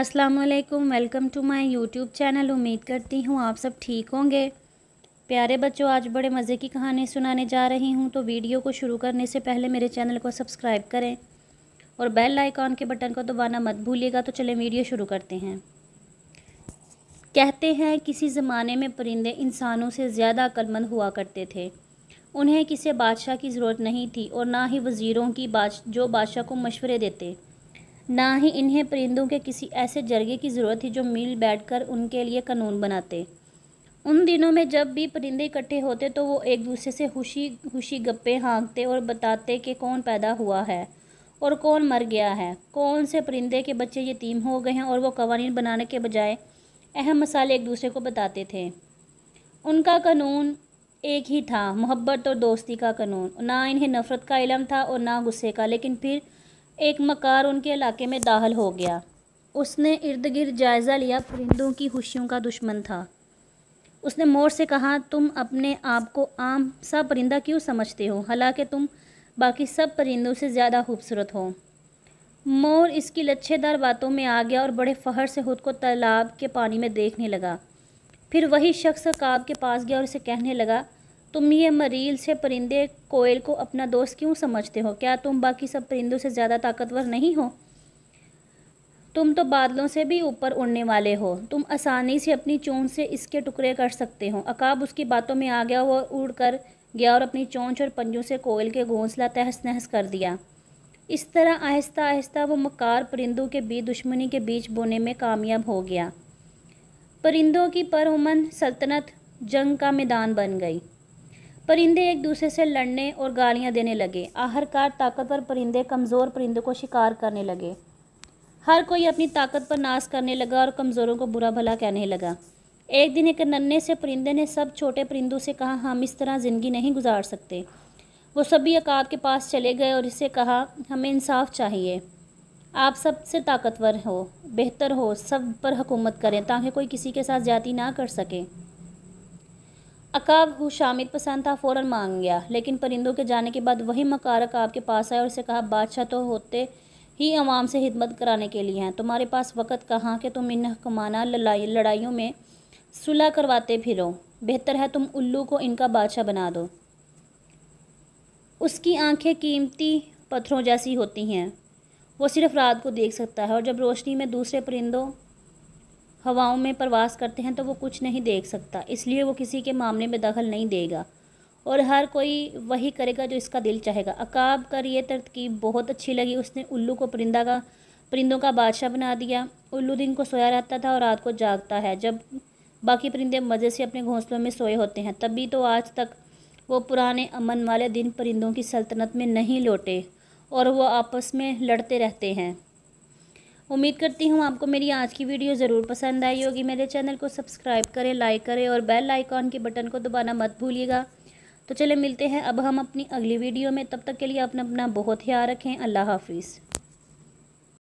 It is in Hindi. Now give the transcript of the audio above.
अस्सलाम वालेकुम welcome to my YouTube channel उम्मीद करती हूँ आप सब ठीक होंगे प्यारे बच्चों आज बड़े मज़े की कहानी सुनाने जा रही हूँ तो वीडियो को शुरू करने से पहले मेरे चैनल को सब्सक्राइब करें और बेल आइकॉन के बटन को दबाना मत भूलिएगा तो चलें वीडियो शुरू करते हैं कहते हैं किसी ज़माने में परिंदे इंसानों से ज़्यादा अक्लमंद हुआ करते थे उन्हें किसी बादशाह की ज़रूरत नहीं थी और ना ही वज़ीरों की बाद जो बादशाह को मशवरे देते ना ही इन्हें परिंदों के किसी ऐसे जरगे की ज़रूरत थी जो मिल बैठकर उनके लिए कानून बनाते उन दिनों में जब भी परिंदे इकट्ठे होते तो वो एक दूसरे से खुशी खुशी गप्पे हाँकते और बताते कि कौन पैदा हुआ है और कौन मर गया है कौन से परिंदे के बच्चे यतीम हो गए हैं और वो कवानीन बनाने के बजाय अहम मसाले एक दूसरे को बताते थे उनका कानून एक ही था मोहब्बत और दोस्ती का कानून ना इन्हें नफ़रत का इलम था और ना गुस्से का लेकिन फिर एक मकार उनके इलाके में दाखिल हो गया उसने इर्द गिर्द जायज़ा लिया परिंदों की खुशियों का दुश्मन था उसने मोर से कहा तुम अपने आप को आम सा परिंदा क्यों समझते हो हालांकि तुम बाकी सब परिंदों से ज़्यादा खूबसूरत हो मोर इसकी लच्छेदार बातों में आ गया और बड़े फ़हर से खुद को तालाब के पानी में देखने लगा फिर वही शख्स काब के पास गया और उसे कहने लगा तुम ये मरील से परिंदे कोयल को अपना दोस्त क्यों समझते हो क्या तुम बाकी सब परिंदों से ज़्यादा ताकतवर नहीं हो तुम तो बादलों से भी ऊपर उड़ने वाले हो तुम आसानी से अपनी चोंच से इसके टुकड़े कर सकते हो अकाब उसकी बातों में आ गया वो उड़ कर गया और अपनी चोंच और पंजों से कोयल के घोंसला तहस नहस कर दिया इस तरह आहिस्ता आहिस्ता वो मकार परिंदों के बीच दुश्मनी के बीच बोने में कामयाब हो गया परिंदों की परमन सल्तनत जंग का मैदान बन गई परिंदे एक दूसरे से लड़ने और गालियां देने लगे आखिरकार ताकतवर परिंदे कमज़ोर परिंदों को शिकार करने लगे हर कोई अपनी ताकत पर नाश करने लगा और कमज़ोरों को बुरा भला कहने लगा एक दिन एक नन्हे से परिंदे ने सब छोटे परिंदों से कहा हम इस तरह ज़िंदगी नहीं गुजार सकते वो सभी अकाब के पास चले गए और इसे कहा हमें इंसाफ चाहिए आप सबसे ताकतवर हो बेहतर हो सब पर हुकूमत करें ताकि कोई किसी के साथ जाति ना कर सके अकाब हुशामिद पसंद था फ़ौर मांग गया लेकिन परिंदों के जाने के बाद वही मकार अकाब के पास आया और उसे कहा बादशाह तो होते ही आवाम से हिदमत कराने के लिए हैं तुम्हारे पास वक़्त कहाँ कि तुम इन हकमाना लड़ाई लड़ाइयों में सुलह करवाते फिरो बेहतर है तुम उल्लू को इनका बादशाह बना दो उसकी आंखें कीमती पत्थरों जैसी होती हैं वो सिर्फ रात को देख सकता है और जब रोशनी में दूसरे परिंदों हवाओं में प्रवास करते हैं तो वो कुछ नहीं देख सकता इसलिए वो किसी के मामले में दखल नहीं देगा और हर कोई वही करेगा जो इसका दिल चाहेगा अकाब कर ये तरकीब बहुत अच्छी लगी उसने उल्लू को परिंदा का परिंदों का बादशाह बना दिया उल्लू दिन को सोया रहता था और रात को जागता है जब बाकी परिंदे मज़े से अपने घोंसलों में सोए होते हैं तभी तो आज तक वो पुराने अमन वाले दिन परिंदों की सल्तनत में नहीं लौटे और वो आपस में लड़ते रहते हैं उम्मीद करती हूँ आपको मेरी आज की वीडियो ज़रूर पसंद आई होगी मेरे चैनल को सब्सक्राइब करें लाइक करें और बेल आइकॉन के बटन को दबाना मत भूलिएगा तो चले मिलते हैं अब हम अपनी अगली वीडियो में तब तक के लिए अपना अपना बहुत ख्याल रखें अल्लाह हाफिज़